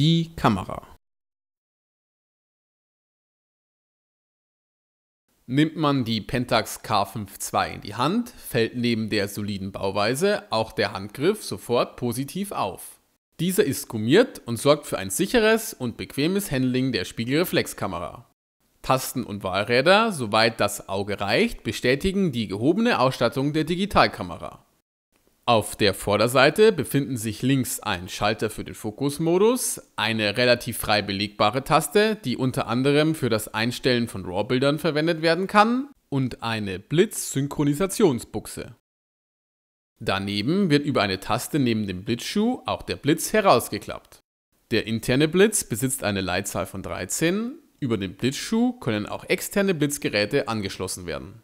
Die Kamera. Nimmt man die Pentax k 5 II in die Hand, fällt neben der soliden Bauweise auch der Handgriff sofort positiv auf. Dieser ist gummiert und sorgt für ein sicheres und bequemes Handling der Spiegelreflexkamera. Tasten und Wahlräder, soweit das Auge reicht, bestätigen die gehobene Ausstattung der Digitalkamera. Auf der Vorderseite befinden sich links ein Schalter für den Fokusmodus, eine relativ frei belegbare Taste, die unter anderem für das Einstellen von RAW-Bildern verwendet werden kann, und eine Blitz-Synchronisationsbuchse. Daneben wird über eine Taste neben dem Blitzschuh auch der Blitz herausgeklappt. Der interne Blitz besitzt eine Leitzahl von 13, über den Blitzschuh können auch externe Blitzgeräte angeschlossen werden.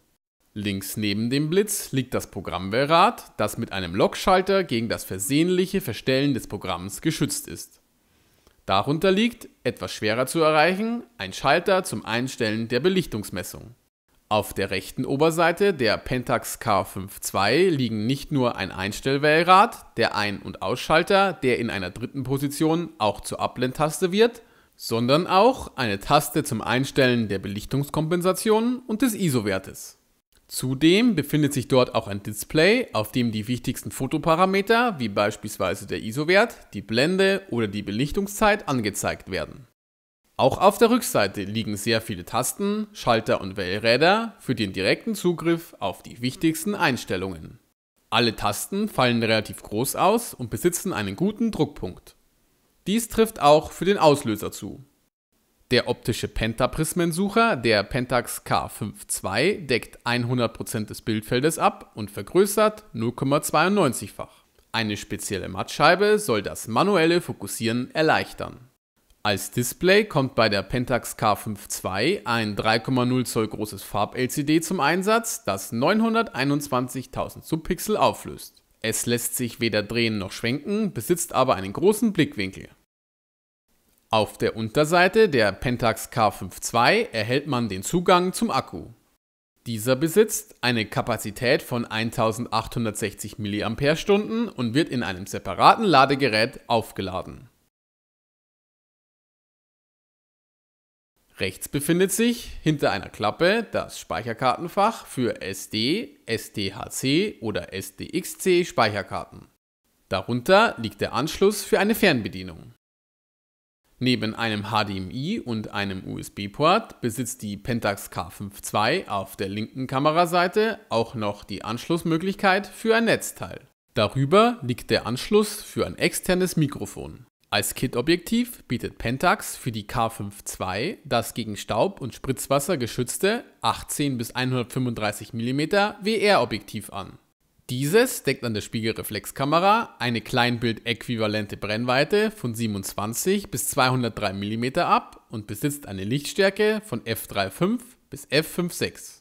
Links neben dem Blitz liegt das Programmverrat, das mit einem Lockschalter gegen das versehentliche Verstellen des Programms geschützt ist. Darunter liegt, etwas schwerer zu erreichen, ein Schalter zum Einstellen der Belichtungsmessung. Auf der rechten Oberseite der Pentax k 5 II liegen nicht nur ein Einstellwählrad, der Ein- und Ausschalter, der in einer dritten Position auch zur Abblendtaste wird, sondern auch eine Taste zum Einstellen der Belichtungskompensation und des ISO-Wertes. Zudem befindet sich dort auch ein Display, auf dem die wichtigsten Fotoparameter wie beispielsweise der ISO-Wert, die Blende oder die Belichtungszeit angezeigt werden. Auch auf der Rückseite liegen sehr viele Tasten, Schalter und Wellräder für den direkten Zugriff auf die wichtigsten Einstellungen. Alle Tasten fallen relativ groß aus und besitzen einen guten Druckpunkt. Dies trifft auch für den Auslöser zu. Der optische Pentaprismensucher, der Pentax K5.2, 5 deckt 100% des Bildfeldes ab und vergrößert 0,92-fach. Eine spezielle Mattscheibe soll das manuelle Fokussieren erleichtern. Als Display kommt bei der Pentax K5.2 5 ein 3,0 Zoll großes Farb-LCD zum Einsatz, das 921.000 Subpixel auflöst. Es lässt sich weder drehen noch schwenken, besitzt aber einen großen Blickwinkel. Auf der Unterseite der Pentax K52 erhält man den Zugang zum Akku. Dieser besitzt eine Kapazität von 1860 mAh und wird in einem separaten Ladegerät aufgeladen. Rechts befindet sich hinter einer Klappe das Speicherkartenfach für SD, SDHC oder SDXC Speicherkarten. Darunter liegt der Anschluss für eine Fernbedienung. Neben einem HDMI und einem USB-Port besitzt die Pentax K5 II auf der linken Kameraseite auch noch die Anschlussmöglichkeit für ein Netzteil. Darüber liegt der Anschluss für ein externes Mikrofon. Als Kit-Objektiv bietet Pentax für die K5 II das gegen Staub und Spritzwasser geschützte 18 bis 135 mm WR-Objektiv an. Dieses deckt an der Spiegelreflexkamera eine Kleinbild-äquivalente Brennweite von 27 bis 203 mm ab und besitzt eine Lichtstärke von f3.5 bis f5.6.